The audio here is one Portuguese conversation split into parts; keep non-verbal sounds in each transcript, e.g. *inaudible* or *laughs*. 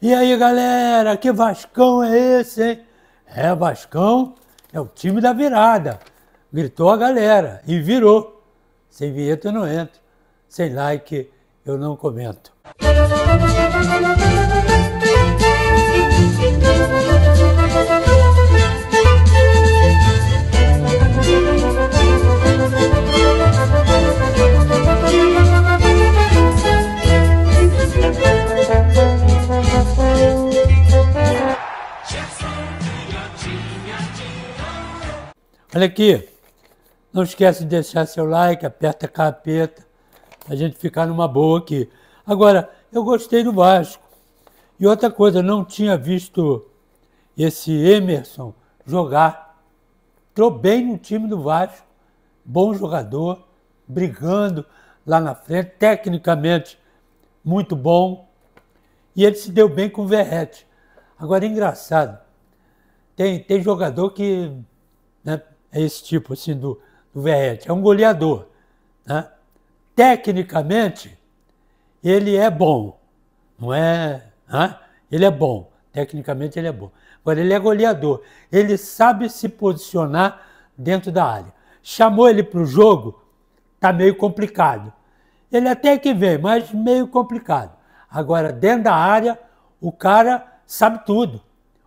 E aí, galera, que Vascão é esse, hein? É, Vascão é o time da virada. Gritou a galera e virou. Sem vinheta eu não entro. Sem like eu não comento. Olha aqui. Não esquece de deixar seu like, aperta a capeta, a gente ficar numa boa aqui. Agora, eu gostei do Vasco. E outra coisa, não tinha visto esse Emerson jogar. Entrou bem no time do Vasco, bom jogador, brigando lá na frente, tecnicamente muito bom. E ele se deu bem com o Verrete. Agora, é engraçado, tem, tem jogador que né, é esse tipo assim do, do Verrete, é um goleador. Né? Tecnicamente, ele é bom, não é? Né? Ele é bom, tecnicamente ele é bom. Agora, ele é goleador, ele sabe se posicionar dentro da área. Chamou ele para o jogo, tá meio complicado. Ele até que vem, mas meio complicado. Agora, dentro da área, o cara sabe tudo.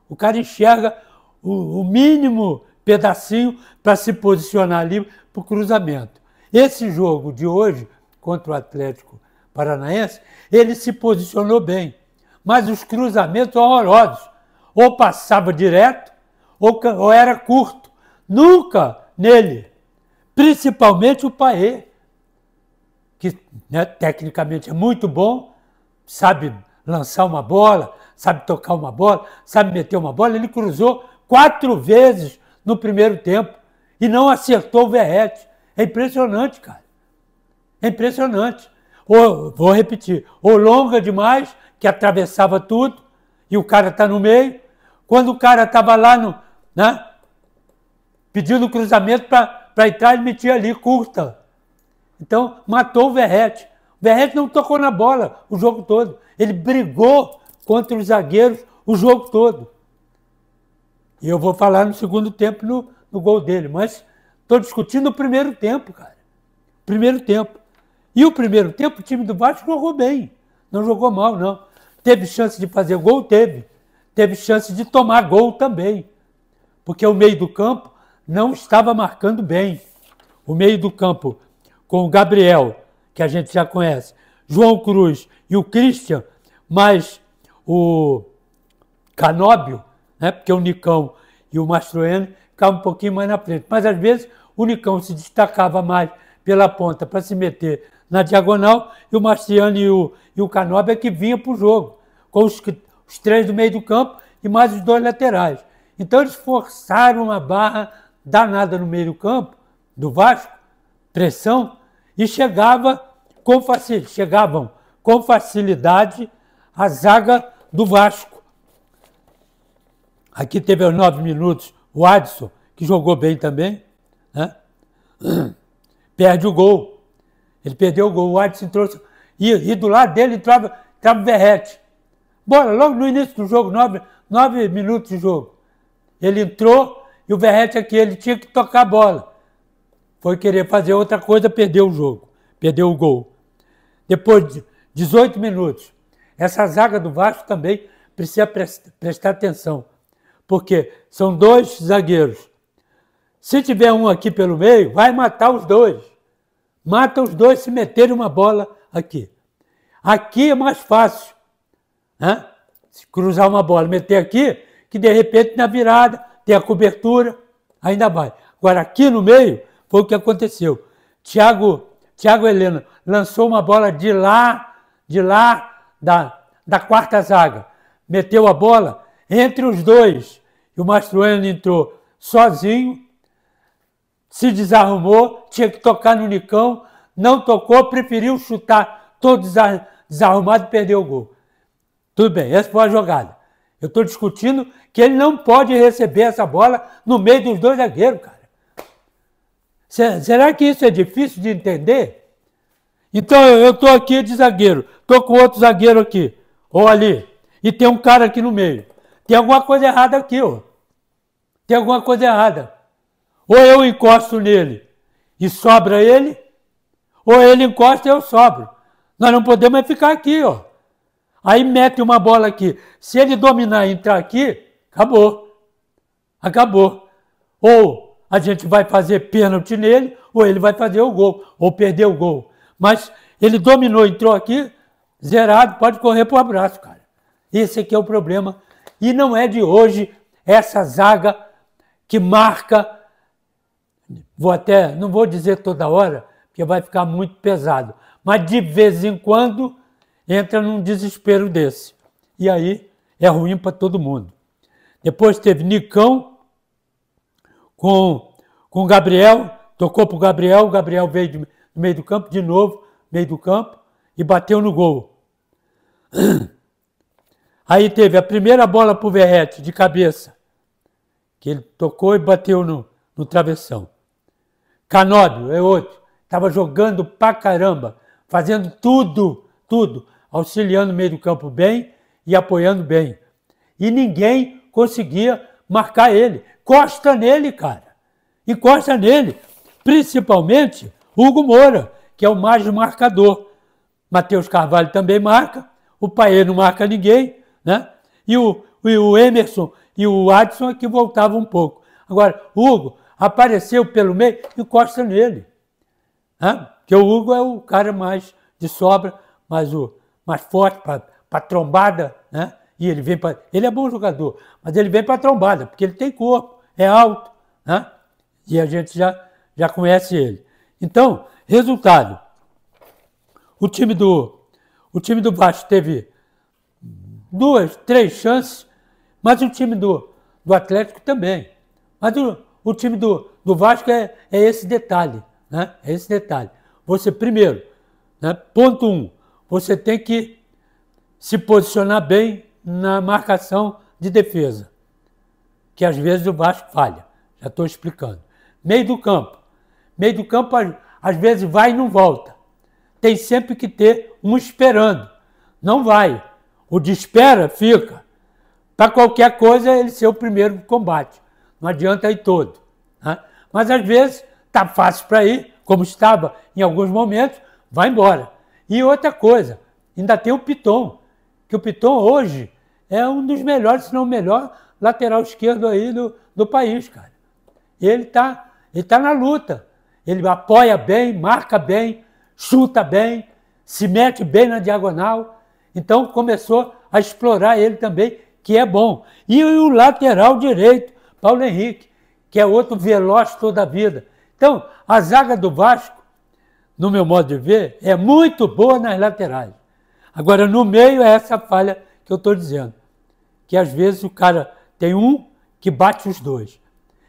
O cara enxerga o, o mínimo pedacinho para se posicionar ali para o cruzamento. Esse jogo de hoje contra o Atlético Paranaense, ele se posicionou bem, mas os cruzamentos horrorosos. Ou passava direto, ou, ou era curto. Nunca nele. Principalmente o Paê, que né, tecnicamente é muito bom, sabe lançar uma bola, sabe tocar uma bola, sabe meter uma bola. Ele cruzou quatro vezes no primeiro tempo e não acertou o Verrete. É impressionante, cara. É impressionante. Ou, vou repetir, ou longa demais, que atravessava tudo, e o cara está no meio. Quando o cara estava lá no, né, pedindo cruzamento para entrar, ele metia ali, curta. Então, matou o Verrete. O Verrete não tocou na bola o jogo todo. Ele brigou contra os zagueiros o jogo todo. E eu vou falar no segundo tempo no, no gol dele, mas estou discutindo o primeiro tempo, cara. Primeiro tempo. E o primeiro tempo o time do Vasco jogou bem. Não jogou mal, não. Teve chance de fazer gol? Teve. Teve chance de tomar gol também. Porque o meio do campo não estava marcando bem. O meio do campo com o Gabriel, que a gente já conhece, João Cruz e o Christian, mas o Canóbio né? porque o é Nicão e o Mastroianni ficavam um pouquinho mais na frente. Mas às vezes o Nicão se destacava mais pela ponta para se meter na diagonal e o Marciano e o, e o é que vinha para o jogo, com os, os três do meio do campo e mais os dois laterais. Então eles forçaram uma barra danada no meio do campo, do Vasco, pressão, e chegava com facilidade, chegavam com facilidade a zaga do Vasco, Aqui teve aos nove minutos o Adson, que jogou bem também, né? *clears throat* perde o gol. Ele perdeu o gol, o Adson trouxe. E, e do lado dele entrava, entrava o Verrete. Bora, logo no início do jogo, nove, nove minutos de jogo. Ele entrou e o Verrete aqui, ele tinha que tocar a bola. Foi querer fazer outra coisa, perdeu o jogo, perdeu o gol. Depois de 18 minutos, essa zaga do Vasco também precisa prestar atenção porque são dois zagueiros. Se tiver um aqui pelo meio, vai matar os dois. Mata os dois se meterem uma bola aqui. Aqui é mais fácil. Né? Se cruzar uma bola, meter aqui, que de repente na virada tem a cobertura, ainda vai. Agora aqui no meio foi o que aconteceu. Thiago, Thiago Helena lançou uma bola de lá, de lá da, da quarta zaga. Meteu a bola entre os dois. E o Mastroianni entrou sozinho, se desarrumou, tinha que tocar no Nicão, não tocou, preferiu chutar todo desarrumado e perdeu o gol. Tudo bem, essa foi a jogada. Eu estou discutindo que ele não pode receber essa bola no meio dos dois zagueiros, cara. Será que isso é difícil de entender? Então eu estou aqui de zagueiro, estou com outro zagueiro aqui, ou ali, e tem um cara aqui no meio tem alguma coisa errada aqui, ó. Tem alguma coisa errada. Ou eu encosto nele e sobra ele, ou ele encosta e eu sobro. Nós não podemos ficar aqui, ó. Aí mete uma bola aqui. Se ele dominar e entrar aqui, acabou. Acabou. Ou a gente vai fazer pênalti nele, ou ele vai fazer o gol, ou perder o gol. Mas ele dominou, entrou aqui, zerado, pode correr para o abraço, cara. Esse aqui é o problema e não é de hoje essa zaga que marca, vou até, não vou dizer toda hora, porque vai ficar muito pesado, mas de vez em quando entra num desespero desse. E aí é ruim para todo mundo. Depois teve Nicão com, com Gabriel, tocou para o Gabriel, o Gabriel veio do meio do campo, de novo, meio do campo, e bateu no gol. *clears throat* Aí teve a primeira bola para o Verrete, de cabeça, que ele tocou e bateu no, no travessão. Canóbio é outro, estava jogando pra caramba, fazendo tudo, tudo, auxiliando o meio do campo bem e apoiando bem. E ninguém conseguia marcar ele. Costa nele, cara. Encosta nele. Principalmente Hugo Moura, que é o mais marcador. Matheus Carvalho também marca, o Paê não marca ninguém, né? E o, e o Emerson e o Adson aqui é voltavam um pouco. Agora, Hugo apareceu pelo meio e encosta nele. Né? Porque o Hugo é o cara mais de sobra, mais, o, mais forte para trombada, né? E ele vem para. Ele é bom jogador, mas ele vem para trombada, porque ele tem corpo, é alto, né? E a gente já, já conhece ele. Então, resultado. O time do, o time do Baixo teve duas, três chances, mas o time do, do Atlético também. Mas o, o time do, do Vasco é, é esse detalhe, né? É esse detalhe. Você, primeiro, né, ponto um, você tem que se posicionar bem na marcação de defesa, que às vezes o Vasco falha. Já estou explicando. Meio do campo. Meio do campo, às vezes, vai e não volta. Tem sempre que ter um esperando. Não vai. O de espera fica. Para qualquer coisa, ele ser o primeiro no combate. Não adianta ir todo. Né? Mas às vezes está fácil para ir, como estava em alguns momentos, vai embora. E outra coisa, ainda tem o Piton, que o Piton hoje é um dos melhores, se não o melhor, lateral esquerdo aí do, do país, cara. Ele está ele tá na luta. Ele apoia bem, marca bem, chuta bem, se mete bem na diagonal. Então começou a explorar ele também, que é bom. E o lateral direito, Paulo Henrique, que é outro veloz toda a vida. Então, a zaga do Vasco, no meu modo de ver, é muito boa nas laterais. Agora, no meio é essa falha que eu estou dizendo. Que às vezes o cara tem um que bate os dois.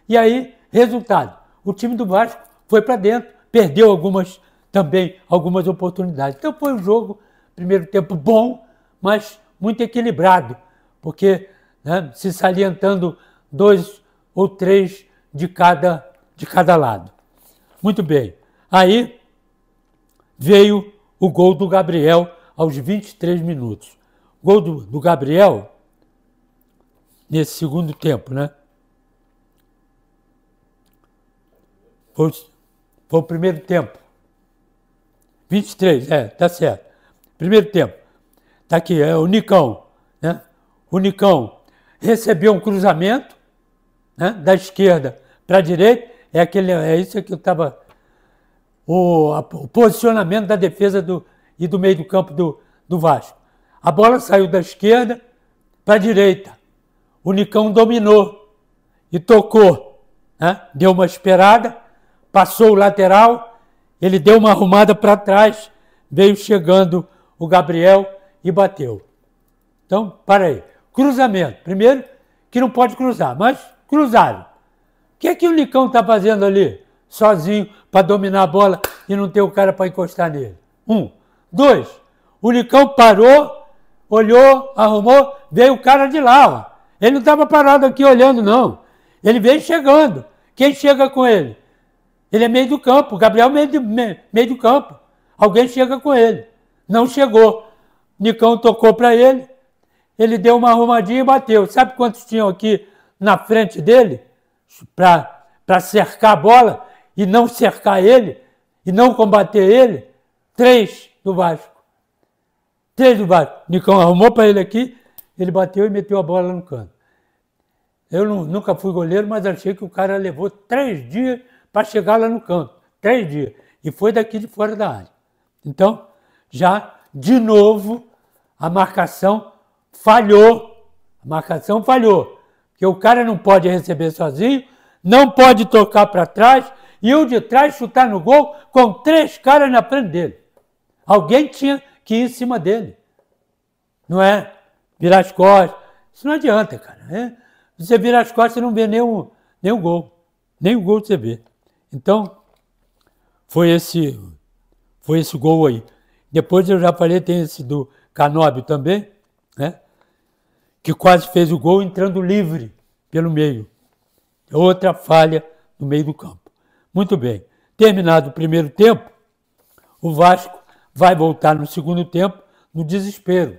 E aí, resultado: o time do Vasco foi para dentro, perdeu algumas também algumas oportunidades. Então foi um jogo primeiro tempo bom, mas muito equilibrado, porque né, se salientando dois ou três de cada, de cada lado. Muito bem. Aí veio o gol do Gabriel aos 23 minutos. Gol do, do Gabriel nesse segundo tempo, né? Foi, foi o primeiro tempo. 23, é, tá certo. Primeiro tempo. Tá aqui, é o Nicão. Né? O Nicão recebeu um cruzamento né? da esquerda para a direita. É, aquele, é isso que eu estava. O, o, posicionamento da defesa do, e do meio do campo do, do Vasco. A bola saiu da esquerda para a direita. O Nicão dominou e tocou. Né? Deu uma esperada, passou o lateral, ele deu uma arrumada para trás, veio chegando o Gabriel e bateu. Então, para aí. Cruzamento. Primeiro, que não pode cruzar, mas cruzaram. O que é que o Licão está fazendo ali? Sozinho, para dominar a bola e não ter o cara para encostar nele. Um. Dois, o Licão parou, olhou, arrumou, veio o cara de lá. Ó. Ele não estava parado aqui olhando, não. Ele veio chegando. Quem chega com ele? Ele é meio do campo, Gabriel é meio, meio, meio do campo. Alguém chega com ele. Não chegou. Nicão tocou para ele, ele deu uma arrumadinha e bateu. Sabe quantos tinham aqui na frente dele para cercar a bola e não cercar ele e não combater ele? Três do Vasco. Três do Vasco. Nicão arrumou para ele aqui, ele bateu e meteu a bola no canto. Eu não, nunca fui goleiro, mas achei que o cara levou três dias para chegar lá no canto. Três dias. E foi daqui de fora da área. Então, já de novo a marcação falhou. A marcação falhou. Porque o cara não pode receber sozinho, não pode tocar para trás e o de trás chutar no gol com três caras na frente dele. Alguém tinha que ir em cima dele. Não é? Virar as costas. Isso não adianta, cara. Né? Você vira as costas e não vê nenhum, nenhum gol. Nem o gol você vê. Então, foi esse, foi esse gol aí. Depois eu já falei, tem esse do Canobi também, né? que quase fez o gol entrando livre pelo meio. É outra falha no meio do campo. Muito bem. Terminado o primeiro tempo, o Vasco vai voltar no segundo tempo no desespero.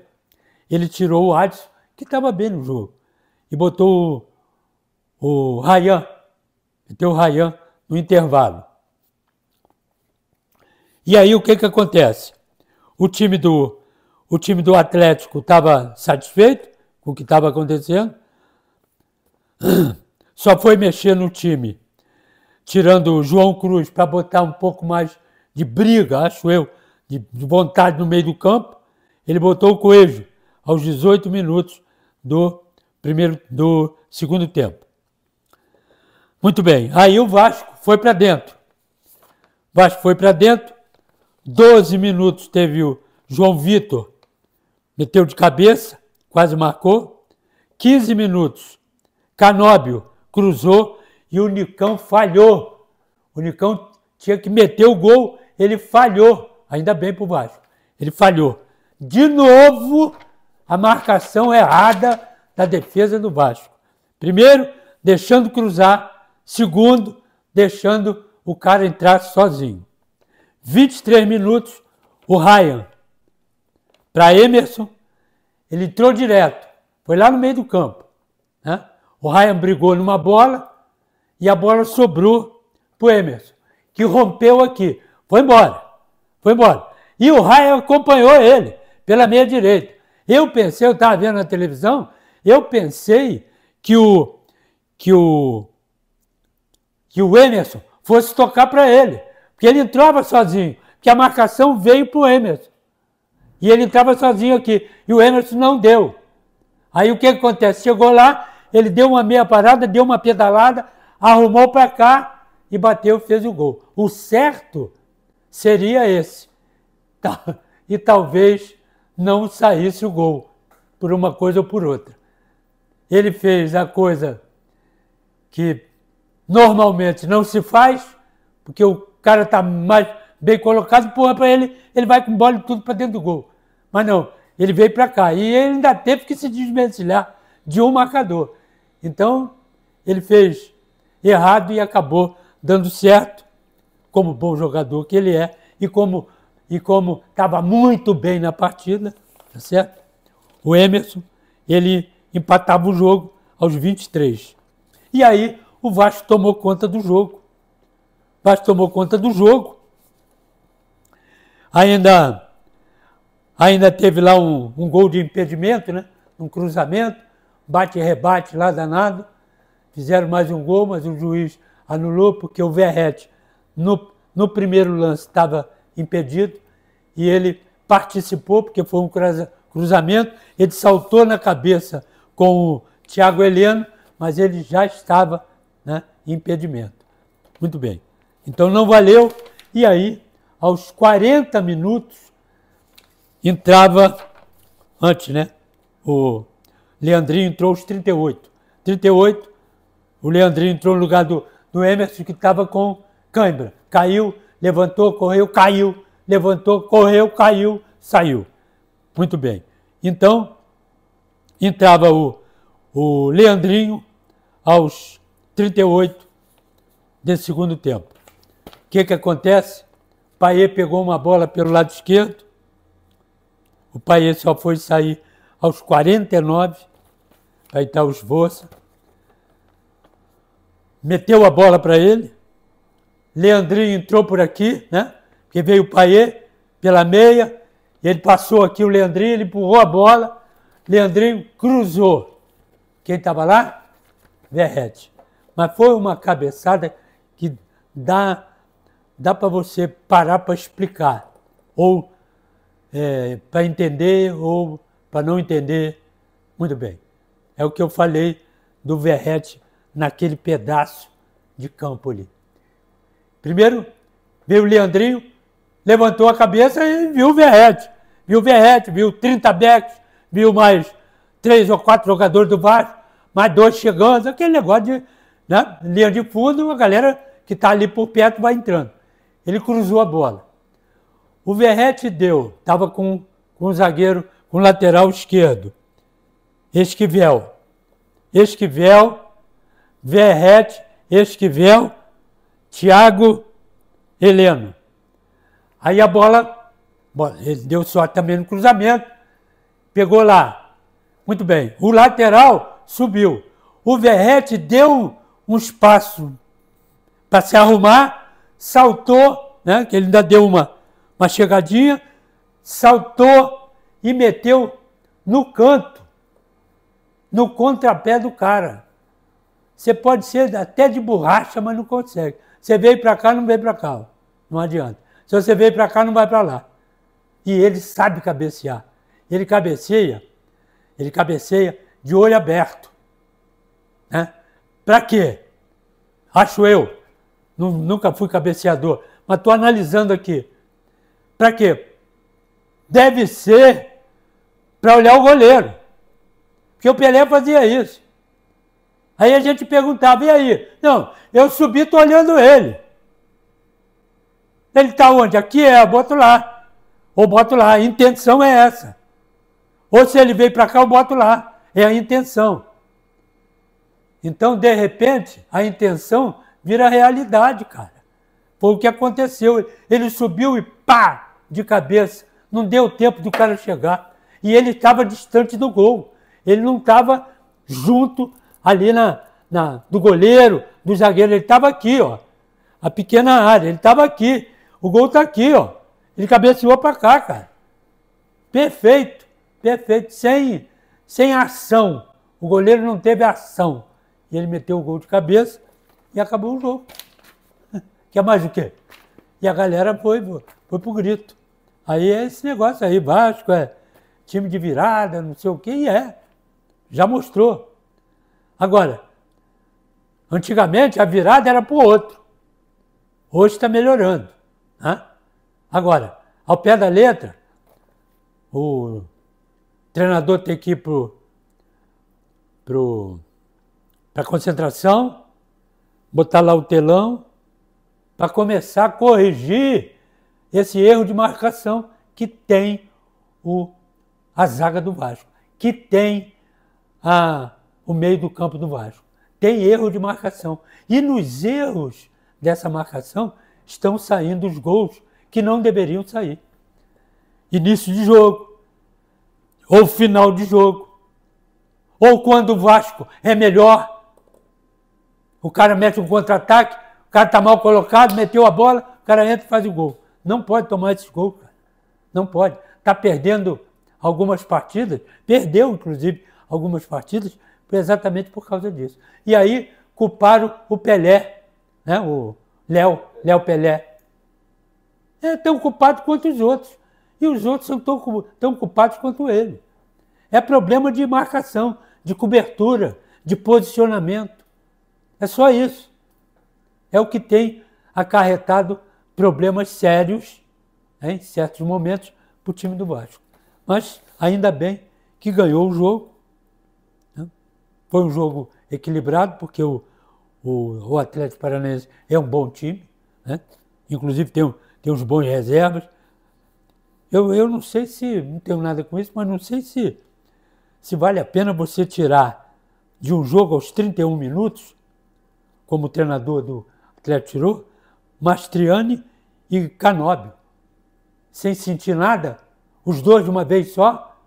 Ele tirou o Adson, que estava bem no jogo, e botou o, o Rayan, meteu o Rayan no intervalo. E aí o que, que acontece? O time do, o time do Atlético estava satisfeito com o que estava acontecendo, *clears throat* só foi mexer no time, tirando o João Cruz para botar um pouco mais de briga, acho eu, de, de vontade no meio do campo. Ele botou o Coelho aos 18 minutos do primeiro do segundo tempo. Muito bem. Aí o Vasco foi para dentro. O Vasco foi para dentro 12 minutos teve o João Vitor, meteu de cabeça, quase marcou. 15 minutos, Canóbio cruzou e o Nicão falhou. O Nicão tinha que meter o gol, ele falhou. Ainda bem por Vasco, ele falhou. De novo, a marcação errada da defesa do Vasco. Primeiro, deixando cruzar. Segundo, deixando o cara entrar sozinho. 23 minutos, o Ryan. Para Emerson, ele entrou direto, foi lá no meio do campo. Né? O Ryan brigou numa bola e a bola sobrou para o Emerson, que rompeu aqui. Foi embora, foi embora. E o Ryan acompanhou ele pela meia direita. Eu pensei, eu estava vendo na televisão, eu pensei que o que o que o Emerson fosse tocar para ele que ele entrava sozinho, que a marcação veio para o Emerson. E ele entrava sozinho aqui, e o Emerson não deu. Aí o que acontece? Chegou lá, ele deu uma meia parada, deu uma pedalada, arrumou para cá e bateu, fez o gol. O certo seria esse. Tá. E talvez não saísse o gol, por uma coisa ou por outra. Ele fez a coisa que normalmente não se faz, porque o cara tá mais bem colocado, porra, para ele, ele vai com bola e tudo para dentro do gol. Mas não, ele veio para cá. E ele ainda teve que se desvencilhar de um marcador. Então, ele fez errado e acabou dando certo, como bom jogador que ele é, e como e como estava muito bem na partida, tá certo? O Emerson, ele empatava o jogo aos 23. E aí o Vasco tomou conta do jogo mas tomou conta do jogo. Ainda, ainda teve lá um, um gol de impedimento, né? um cruzamento, bate-rebate lá danado. Fizeram mais um gol, mas o juiz anulou porque o Verrete, no, no primeiro lance, estava impedido e ele participou, porque foi um cruzamento. Ele saltou na cabeça com o Thiago Heleno, mas ele já estava né, em impedimento. Muito bem. Então não valeu. E aí, aos 40 minutos, entrava, antes, né? O Leandrinho entrou aos 38. 38, o Leandrinho entrou no lugar do, do Emerson, que estava com cãibra. Caiu, levantou, correu, caiu, levantou, correu, caiu, saiu. Muito bem. Então, entrava o, o Leandrinho aos 38 desse segundo tempo que, que acontece? O Paê pegou uma bola pelo lado esquerdo, o Paê só foi sair aos 49, aí está os voça, Meteu a bola para ele, Leandrinho entrou por aqui, né? Porque veio o Paê pela meia, ele passou aqui o Leandrinho, ele empurrou a bola, Leandrinho cruzou. Quem estava lá? Verrete. Mas foi uma cabeçada que dá dá para você parar para explicar, ou é, para entender, ou para não entender. Muito bem. É o que eu falei do Verrete naquele pedaço de campo ali. Primeiro, veio o Leandrinho, levantou a cabeça e viu o Verrete. Viu o Verrete, viu 30 backs, viu mais três ou quatro jogadores do Vasco, mais dois chegando, aquele negócio de né, linha de fundo, a galera que está ali por perto vai entrando. Ele cruzou a bola. O Verrete deu, estava com, com o zagueiro, com o lateral esquerdo. Esquivel. Esquivel, Verrete, Esquivel, Thiago Heleno. Aí a bola, ele deu sorte também no cruzamento, pegou lá. Muito bem. O lateral subiu. O Verrete deu um espaço para se arrumar saltou, né, que ele ainda deu uma, uma chegadinha, saltou e meteu no canto, no contrapé do cara. Você pode ser até de borracha, mas não consegue. Você veio para cá, não veio para cá. Não adianta. Se você veio para cá, não vai para lá. E ele sabe cabecear. Ele cabeceia, ele cabeceia de olho aberto. Né? Para quê? Acho eu nunca fui cabeceador, mas estou analisando aqui. Para quê? Deve ser para olhar o goleiro. Porque o Pelé fazia isso. Aí a gente perguntava, e aí? Não, eu subi, estou olhando ele. Ele está onde? Aqui é, boto lá. Ou boto lá, a intenção é essa. Ou se ele veio para cá, eu boto lá. É a intenção. Então, de repente, a intenção vira realidade, cara. Foi o que aconteceu. Ele subiu e pá, de cabeça. Não deu tempo do cara chegar. E ele estava distante do gol. Ele não estava junto ali na, na, do goleiro, do zagueiro. Ele estava aqui, ó. A pequena área. Ele estava aqui. O gol está aqui, ó. Ele cabeceou para cá, cara. Perfeito. Perfeito. Sem, sem ação. O goleiro não teve ação. E ele meteu o gol de cabeça e acabou o jogo. *laughs* que é mais o quê? E a galera foi, foi pro grito. Aí é esse negócio aí, Vasco, é time de virada, não sei o quê, e é. Já mostrou. Agora, antigamente a virada era pro outro. Hoje está melhorando. Né? Agora, ao pé da letra, o treinador tem que ir para pro, pro, a concentração, botar lá o telão para começar a corrigir esse erro de marcação que tem o, a zaga do Vasco, que tem a, o meio do campo do Vasco. Tem erro de marcação. E nos erros dessa marcação estão saindo os gols que não deveriam sair. Início de jogo, ou final de jogo, ou quando o Vasco é melhor o cara mete um contra-ataque, o cara está mal colocado, meteu a bola, o cara entra e faz o gol. Não pode tomar esses gols, cara. Não pode. Está perdendo algumas partidas, perdeu, inclusive, algumas partidas, exatamente por causa disso. E aí culparam o Pelé, né? o Léo, Léo Pelé. É tão culpado quanto os outros. E os outros são tão, tão culpados quanto ele. É problema de marcação, de cobertura, de posicionamento. É só isso. É o que tem acarretado problemas sérios né, em certos momentos para o time do Vasco. Mas ainda bem que ganhou o jogo. Né? Foi um jogo equilibrado, porque o, o, o Atlético Paranaense é um bom time, né? inclusive tem, tem uns bons reservas. Eu, eu não sei se, não tenho nada com isso, mas não sei se, se vale a pena você tirar de um jogo aos 31 minutos como treinador do Atlético Tirou, Mastriani e Canóbio. Sem sentir nada, os dois de uma vez só.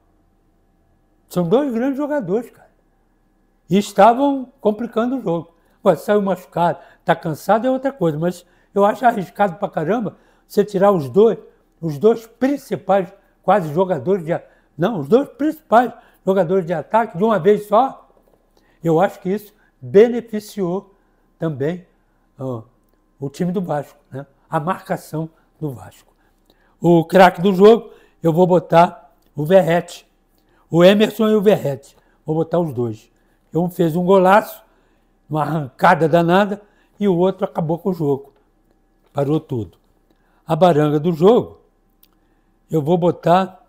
São dois grandes jogadores, cara. E estavam complicando o jogo. Agora, saiu machucado, está cansado é outra coisa, mas eu acho arriscado pra caramba você tirar os dois, os dois principais quase jogadores de não, os dois principais jogadores de ataque de uma vez só. Eu acho que isso beneficiou também o time do Vasco, né? a marcação do Vasco. O craque do jogo, eu vou botar o Verrete. O Emerson e o Verrete. Vou botar os dois. Um fez um golaço, uma arrancada danada, e o outro acabou com o jogo. Parou tudo. A baranga do jogo, eu vou botar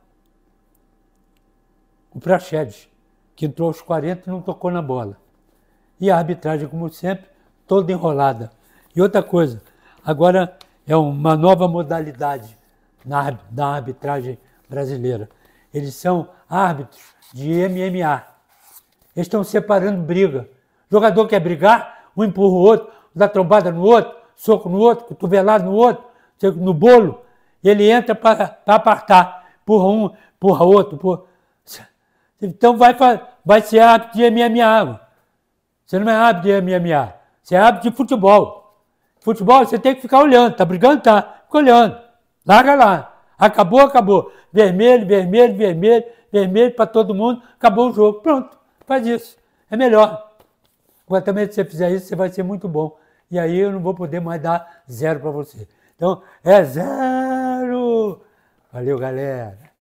o Praxedes, que entrou aos 40 e não tocou na bola. E a arbitragem, como sempre, toda enrolada. E outra coisa, agora é uma nova modalidade na, na arbitragem brasileira. Eles são árbitros de MMA. Eles estão separando briga. O jogador quer brigar, um empurra o outro, dá trombada no outro, soco no outro, cotovelado no outro, no bolo. Ele entra para apartar, empurra um, empurra outro. Empurra... Então vai, vai ser árbitro de MMA. Você não é árbitro de MMA. Você abre é de futebol. Futebol, você tem que ficar olhando. Tá brigando? Tá. Fica olhando. Larga lá. Acabou, acabou. Vermelho, vermelho, vermelho, vermelho para todo mundo. Acabou o jogo. Pronto. Faz isso. É melhor. Agora também, se você fizer isso, você vai ser muito bom. E aí eu não vou poder mais dar zero para você. Então, é zero. Valeu, galera.